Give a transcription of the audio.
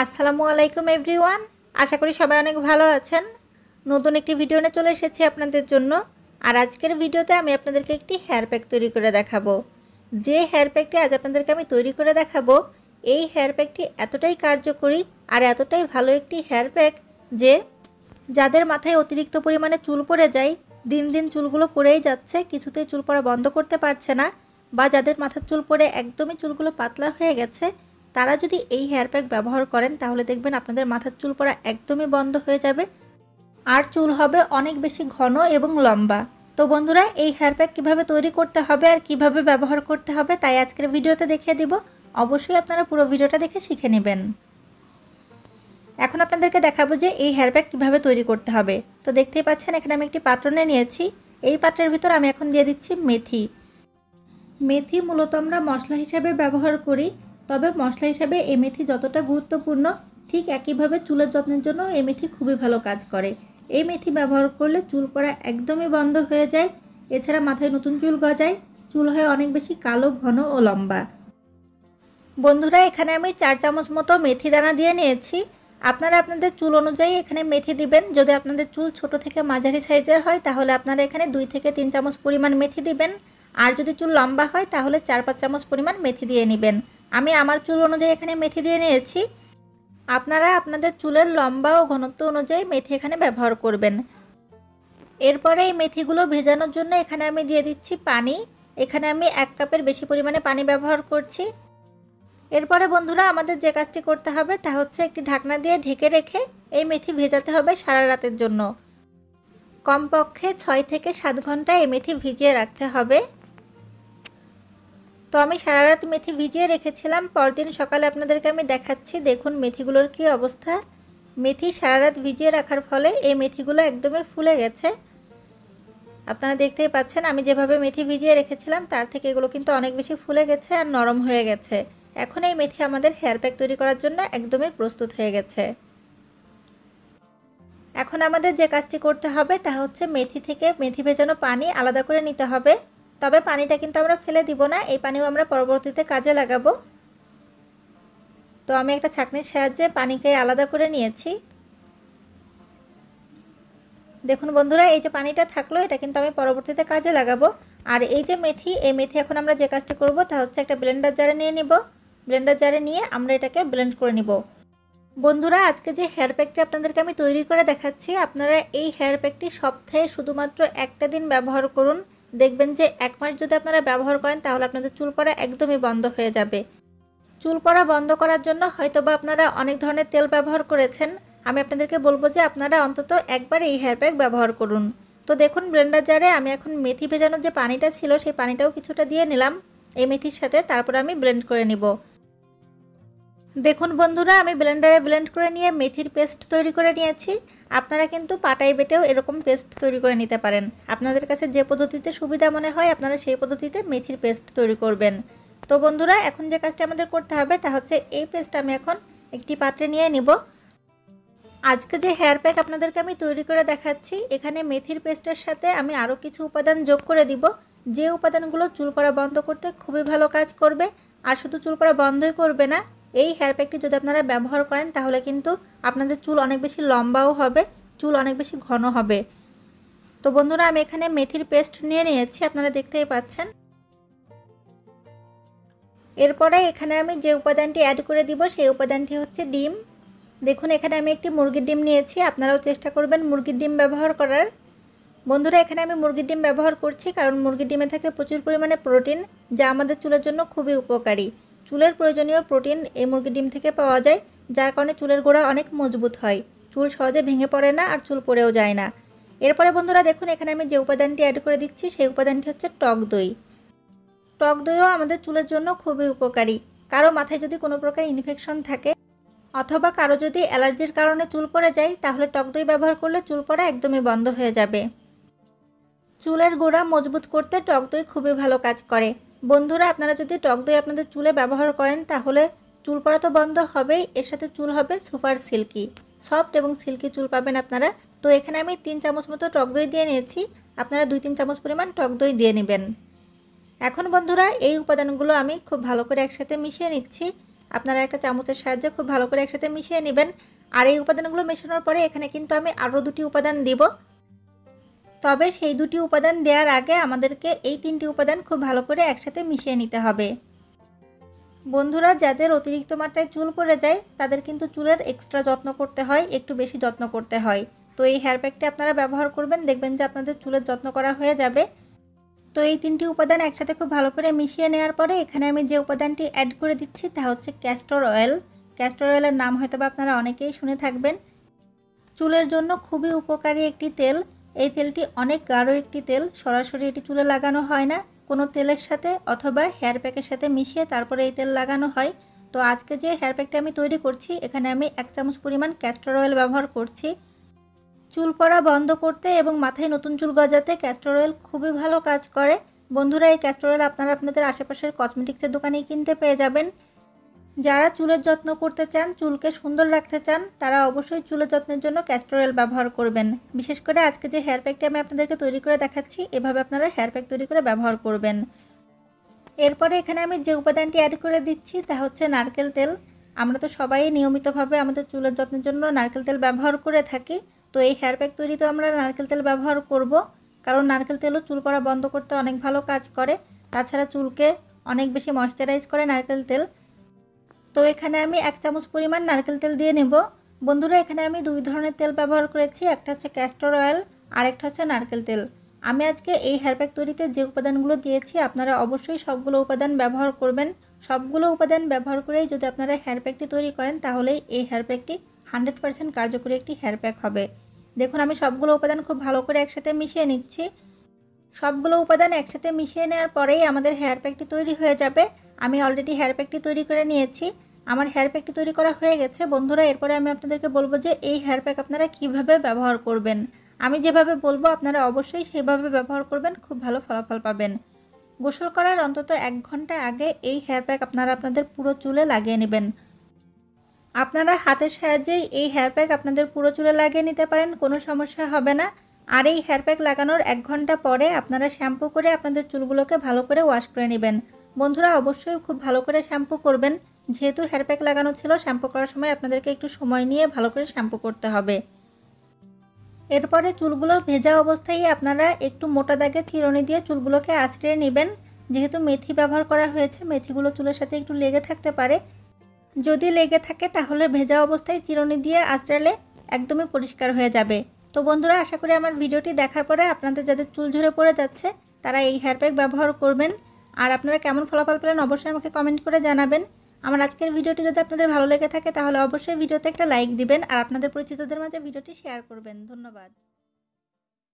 আসসালামু আলাইকুম এভরিওয়ান আশা করি সবাই অনেক ভালো আছেন নতুন একটি ভিডিও নিয়ে চলে এসেছি আপনাদের জন্য আর আজকের ভিডিওতে আমি আপনাদেরকে একটি হেয়ার প্যাক তৈরি করে দেখাবো যে হেয়ার প্যাকটি আজ আপনাদেরকে আমি তৈরি করে দেখাবো এই হেয়ার প্যাকটি এতটাই কার্যকরী আর এতটাই ভালো একটি হেয়ার প্যাক যে যাদের মাথায় অতিরিক্ত পরিমাণে চুল পড়ে যায় দিন দিন চুলগুলো পড়েই যাচ্ছে কিছুতেই চুল পড়া বন্ধ করতে পারছে না বা যাদের মাথার চুল পড়ে একদমই চুলগুলো পাতলা হয়ে গেছে তারা যদি এই হেয়ার প্যাক ব্যবহার করেন তাহলে দেখবেন আপনাদের মাথার চুল পরা একদমই বন্ধ হয়ে যাবে আর চুল হবে অনেক বেশি ঘন এবং লম্বা তো বন্ধুরা এই হেয়ার প্যাক কীভাবে তৈরি করতে হবে আর কিভাবে ব্যবহার করতে হবে তাই আজকের ভিডিওতে দেখিয়ে দিব অবশ্যই আপনারা পুরো ভিডিওটা দেখে শিখে নেবেন এখন আপনাদেরকে দেখাবো যে এই হেয়ার প্যাক কীভাবে তৈরি করতে হবে তো দেখতেই পাচ্ছেন এখানে আমি একটি পাত্র নিয়ে নিয়েছি এই পাত্রের ভিতর আমি এখন দিয়ে দিচ্ছি মেথি মেথি মূলত আমরা মশলা হিসাবে ব্যবহার করি তবে মশলা হিসাবে এ মেথি যতটা গুরুত্বপূর্ণ ঠিক একইভাবে চুলের যত্নের জন্য এ মেথি খুবই ভালো কাজ করে এই মেথি ব্যবহার করলে চুল পড়া একদমই বন্ধ হয়ে যায় এছাড়া মাথায় নতুন চুল গজায় চুল হয় অনেক বেশি কালো ঘন ও লম্বা বন্ধুরা এখানে আমি চার চামচ মতো মেথি দানা দিয়ে নিয়েছি আপনারা আপনাদের চুল অনুযায়ী এখানে মেথি দিবেন যদি আপনাদের চুল ছোট থেকে মাঝারি সাইজের হয় তাহলে আপনারা এখানে দুই থেকে তিন চামচ পরিমাণ মেথি দিবেন আর যদি চুল লম্বা হয় তাহলে চার পাঁচ চামচ পরিমাণ মেথি দিয়ে নেবেন আমি আমার চুল অনুযায়ী এখানে মেথি দিয়ে নিয়েছি আপনারা আপনাদের চুলের লম্বা ও ঘনত্ব অনুযায়ী মেথি এখানে ব্যবহার করবেন এরপরে এই মেথিগুলো ভেজানোর জন্য এখানে আমি দিয়ে দিচ্ছি পানি এখানে আমি এক কাপের বেশি পরিমাণে পানি ব্যবহার করছি এরপরে বন্ধুরা আমাদের যে কাজটি করতে হবে তা হচ্ছে একটি ঢাকনা দিয়ে ঢেকে রেখে এই মেথি ভেজাতে হবে সারা রাতের জন্য কমপক্ষে ছয় থেকে সাত ঘন্টা এই মেথি ভিজিয়ে রাখতে হবে তো আমি সারা রাত মেথি ভিজিয়ে রেখেছিলাম পরদিন সকালে আপনাদেরকে আমি দেখাচ্ছি দেখুন মেথিগুলোর কি অবস্থা মেথি সারা রাত ভিজিয়ে রাখার ফলে এই মেথিগুলো একদমই ফুলে গেছে আপনারা দেখতেই পাচ্ছেন আমি যেভাবে মেথি ভিজিয়ে রেখেছিলাম তার থেকে এগুলো কিন্তু অনেক বেশি ফুলে গেছে আর নরম হয়ে গেছে এখন এই মেথি আমাদের হেয়ার প্যাক তৈরি করার জন্য একদমই প্রস্তুত হয়ে গেছে এখন আমাদের যে কাজটি করতে হবে তা হচ্ছে মেথি থেকে মেথি ভেজানো পানি আলাদা করে নিতে হবে তবে পানিটা কিন্তু আমরা ফেলে দিব না এই পানিও আমরা পরবর্তীতে কাজে লাগাবো তো আমি একটা ছাকনির সাহায্যে পানিকে আলাদা করে নিয়েছি দেখুন বন্ধুরা এই যে পানিটা থাকলো এটা কিন্তু আমি পরবর্তীতে কাজে লাগাবো আর এই যে মেথি এই মেথি এখন আমরা যে কাজটি করব তা হচ্ছে একটা ব্লেন্ডার জারে নিয়ে নিব ব্লেন্ডার জারে নিয়ে আমরা এটাকে ব্লেন্ড করে নিব বন্ধুরা আজকে যে হেয়ার প্যাকটি আপনাদেরকে আমি তৈরি করে দেখাচ্ছি আপনারা এই হেয়ার প্যাকটি সপ্তাহে শুধুমাত্র একটা দিন ব্যবহার করুন দেখবেন যে এক মাস যদি আপনারা ব্যবহার করেন তাহলে আপনাদের চুল পড়া একদমই বন্ধ হয়ে যাবে চুল পড়া বন্ধ করার জন্য হয়তোবা আপনারা অনেক ধরনের তেল ব্যবহার করেছেন আমি আপনাদেরকে বলবো যে আপনারা অন্তত একবার এই হেয়ার প্যাক ব্যবহার করুন তো দেখুন ব্লেন্ডার জারে আমি এখন মেথি ভেজানোর যে পানিটা ছিল সেই পানিটাও কিছুটা দিয়ে নিলাম এই মেথির সাথে তারপর আমি ব্লেন্ড করে নিব দেখুন বন্ধুরা আমি ব্লেন্ডারে ব্লেন্ড করে নিয়ে মেথির পেস্ট তৈরি করে নিয়েছি আপনারা কিন্তু পাটাই বেটেও এরকম পেস্ট তৈরি করে নিতে পারেন আপনাদের কাছে যে পদ্ধতিতে সুবিধা মনে হয় আপনারা সেই পদ্ধতিতে মেথির পেস্ট তৈরি করবেন তো বন্ধুরা এখন যে কাজটা আমাদের করতে হবে তা হচ্ছে এই পেস্ট আমি এখন একটি পাত্রে নিয়ে নিব আজকে যে হেয়ার প্যাক আপনাদেরকে আমি তৈরি করে দেখাচ্ছি এখানে মেথির পেস্টের সাথে আমি আরও কিছু উপাদান যোগ করে দিব যে উপাদানগুলো চুল পড়া বন্ধ করতে খুবই ভালো কাজ করবে আর শুধু চুল পড়া বন্ধই করবে না এই হেয়ার প্যাকটি যদি আপনারা ব্যবহার করেন তাহলে কিন্তু আপনাদের চুল অনেক বেশি লম্বাও হবে চুল অনেক বেশি ঘন হবে তো বন্ধুরা আমি এখানে মেথির পেস্ট নিয়ে নিয়েছি আপনারা দেখতেই পাচ্ছেন এরপরে এখানে আমি যে উপাদানটি অ্যাড করে দিব সেই উপাদানটি হচ্ছে ডিম দেখুন এখানে আমি একটি মুরগির ডিম নিয়েছি আপনারাও চেষ্টা করবেন মুরগির ডিম ব্যবহার করার বন্ধুরা এখানে আমি মুরগির ডিম ব্যবহার করছি কারণ মুরগির ডিমে থাকে প্রচুর পরিমাণে প্রোটিন যা আমাদের চুলের জন্য খুবই উপকারী চুলের প্রয়োজনীয় প্রোটিন এই মুরগি ডিম থেকে পাওয়া যায় যার কারণে চুলের গোড়া অনেক মজবুত হয় চুল সহজে ভেঙে পড়ে না আর চুল পড়েও যায় না এরপরে বন্ধুরা দেখুন এখানে আমি যে উপাদানটি অ্যাড করে দিচ্ছি সেই উপাদানটি হচ্ছে টক দই টক দইও আমাদের চুলের জন্য খুবই উপকারী কারো মাথায় যদি কোনো প্রকার ইনফেকশন থাকে অথবা কারো যদি অ্যালার্জির কারণে চুল পড়ে যায় তাহলে টক দই ব্যবহার করলে চুল পড়া একদমই বন্ধ হয়ে যাবে চুলের গোড়া মজবুত করতে টক দই খুবই ভালো কাজ করে বন্ধুরা আপনারা যদি টক দই আপনাদের চুলে ব্যবহার করেন তাহলে চুল পড়া তো বন্ধ হবেই এর সাথে চুল হবে সুপার সিল্কি সফট এবং সিল্কি চুল পাবেন আপনারা তো এখানে আমি তিন চামচ মতো টক দই দিয়ে নিয়েছি আপনারা দুই তিন চামচ পরিমাণ টক দই দিয়ে নেবেন এখন বন্ধুরা এই উপাদানগুলো আমি খুব ভালো করে একসাথে মিশিয়ে নিচ্ছি আপনারা একটা চামচের সাহায্যে খুব ভালো করে একসাথে মিশিয়ে নেবেন আর এই উপাদানগুলো মেশানোর পরে এখানে কিন্তু আমি আরও দুটি উপাদান দিব তবে সেই দুটি উপাদান দেওয়ার আগে আমাদেরকে এই তিনটি উপাদান খুব ভালো করে একসাথে মিশিয়ে নিতে হবে বন্ধুরা যাদের অতিরিক্ত মাত্রায় চুল পড়ে যায় তাদের কিন্তু চুলের এক্সট্রা যত্ন করতে হয় একটু বেশি যত্ন করতে হয় তো এই হেয়ার প্যাকটি আপনারা ব্যবহার করবেন দেখবেন যে আপনাদের চুলের যত্ন করা হয়ে যাবে তো এই তিনটি উপাদান একসাথে খুব ভালো করে মিশিয়ে নেওয়ার পরে এখানে আমি যে উপাদানটি অ্যাড করে দিচ্ছি তা হচ্ছে ক্যাস্টর অয়েল ক্যাস্টর অয়েলের নাম হয়তো আপনারা অনেকেই শুনে থাকবেন চুলের জন্য খুবই উপকারী একটি তেল এই তেলটি অনেক গাঢ় একটি তেল সরাসরি এটি চুলে লাগানো হয় না কোনো তেলের সাথে অথবা হেয়ার প্যাকের সাথে মিশিয়ে তারপরে এই তেল লাগানো হয় তো আজকে যে হেয়ার প্যাকটা আমি তৈরি করছি এখানে আমি এক চামচ পরিমাণ ক্যাস্টর অয়েল ব্যবহার করছি চুল পড়া বন্ধ করতে এবং মাথায় নতুন চুল গজাতে ক্যাস্টর অয়েল খুবই ভালো কাজ করে বন্ধুরা এই ক্যাস্টর অয়েল আপনারা আপনাদের আশেপাশের কসমেটিক্সের দোকানেই কিনতে পেয়ে যাবেন যারা চুলের যত্ন করতে চান চুলকে সুন্দর রাখতে চান তারা অবশ্যই চুলের যত্নের জন্য ক্যাস্টর অয়েল ব্যবহার করবেন বিশেষ করে আজকে যে হেয়ার প্যাকটি আমি আপনাদেরকে তৈরি করে দেখাচ্ছি এভাবে আপনারা হেয়ার প্যাক তৈরি করে ব্যবহার করবেন এরপরে এখানে আমি যে উপাদানটি অ্যাড করে দিচ্ছি তা হচ্ছে নারকেল তেল আমরা তো সবাই নিয়মিতভাবে আমাদের চুলের যত্নের জন্য নারকেল তেল ব্যবহার করে থাকি তো এই হেয়ার প্যাক তৈরিতে আমরা নারকেল তেল ব্যবহার করব কারণ নারকেল তেলও চুল পড়া বন্ধ করতে অনেক ভালো কাজ করে তাছাড়া চুলকে অনেক বেশি ময়শ্চারাইজ করে নারকেল তেল তো এখানে আমি এক চামচ পরিমাণ নারকেল তেল দিয়ে নেব বন্ধুরা এখানে আমি দুই ধরনের তেল ব্যবহার করেছি একটা হচ্ছে ক্যাস্টর অয়েল আর একটা হচ্ছে নারকেল তেল আমি আজকে এই হেয়ার প্যাক তৈরিতে যে উপাদানগুলো দিয়েছি আপনারা অবশ্যই সবগুলো উপাদান ব্যবহার করবেন সবগুলো উপাদান ব্যবহার করেই যদি আপনারা হেয়ার প্যাকটি তৈরি করেন তাহলেই এই হেয়ার প্যাকটি হান্ড্রেড পার্সেন্ট কার্যকরী একটি হেয়ার প্যাক হবে দেখুন আমি সবগুলো উপাদান খুব ভালো করে একসাথে মিশিয়ে নিচ্ছি সবগুলো উপাদান একসাথে মিশিয়ে নেওয়ার পরেই আমাদের হেয়ার প্যাকটি তৈরি হয়ে যাবে আমি অলরেডি হেয়ার প্যাকটি তৈরি করে নিয়েছি আমার হেয়ার প্যাকটি তৈরি করা হয়ে গেছে বন্ধুরা এরপরে আমি আপনাদেরকে বলবো যে এই হেয়ার প্যাক আপনারা কিভাবে ব্যবহার করবেন আমি যেভাবে বলবো আপনারা অবশ্যই সেভাবে ব্যবহার করবেন খুব ভালো ফলাফল পাবেন গোসল করার অন্তত এক ঘন্টা আগে এই হেয়ার প্যাক আপনারা আপনাদের পুরো চুলে লাগিয়ে নেবেন আপনারা হাতের সাহায্যেই এই হেয়ার প্যাক আপনাদের পুরো চুলে লাগিয়ে নিতে পারেন কোনো সমস্যা হবে না আর এই হেয়ার প্যাক লাগানোর এক ঘন্টা পরে আপনারা শ্যাম্পু করে আপনাদের চুলগুলোকে ভালো করে ওয়াশ করে নেবেন বন্ধুরা অবশ্যই খুব ভালো করে শ্যাম্পু করবেন যেহেতু হেয়ার প্যাক লাগানো ছিল শ্যাম্পু করার সময় আপনাদেরকে একটু সময় নিয়ে ভালো করে শ্যাম্পু করতে হবে এরপরে চুলগুলো ভেজা অবস্থায় আপনারা একটু মোটা দাগে চিরনি দিয়ে চুলগুলোকে আশ্রিয়ে নেবেন যেহেতু মেথি ব্যবহার করা হয়েছে মেথিগুলো চুলের সাথে একটু লেগে থাকতে পারে যদি লেগে থাকে তাহলে ভেজা অবস্থায় চিরনি দিয়ে আশ্রালে একদমই পরিষ্কার হয়ে যাবে তো বন্ধুরা আশা করি আমার ভিডিওটি দেখার পরে আপনাদের যাদের চুল ঝরে পড়ে যাচ্ছে তারা এই হেয়ার প্যাক ব্যবহার করবেন আর আপনারা কেমন ফলাফল পেলেন অবশ্যই আমাকে কমেন্ট করে জানাবেন আমার আজকের ভিডিওটি যদি আপনাদের ভালো লেগে থাকে তাহলে অবশ্যই ভিডিওতে একটা লাইক দিবেন আর আপনাদের পরিচিতদের মাঝে ভিডিওটি শেয়ার করবেন ধন্যবাদ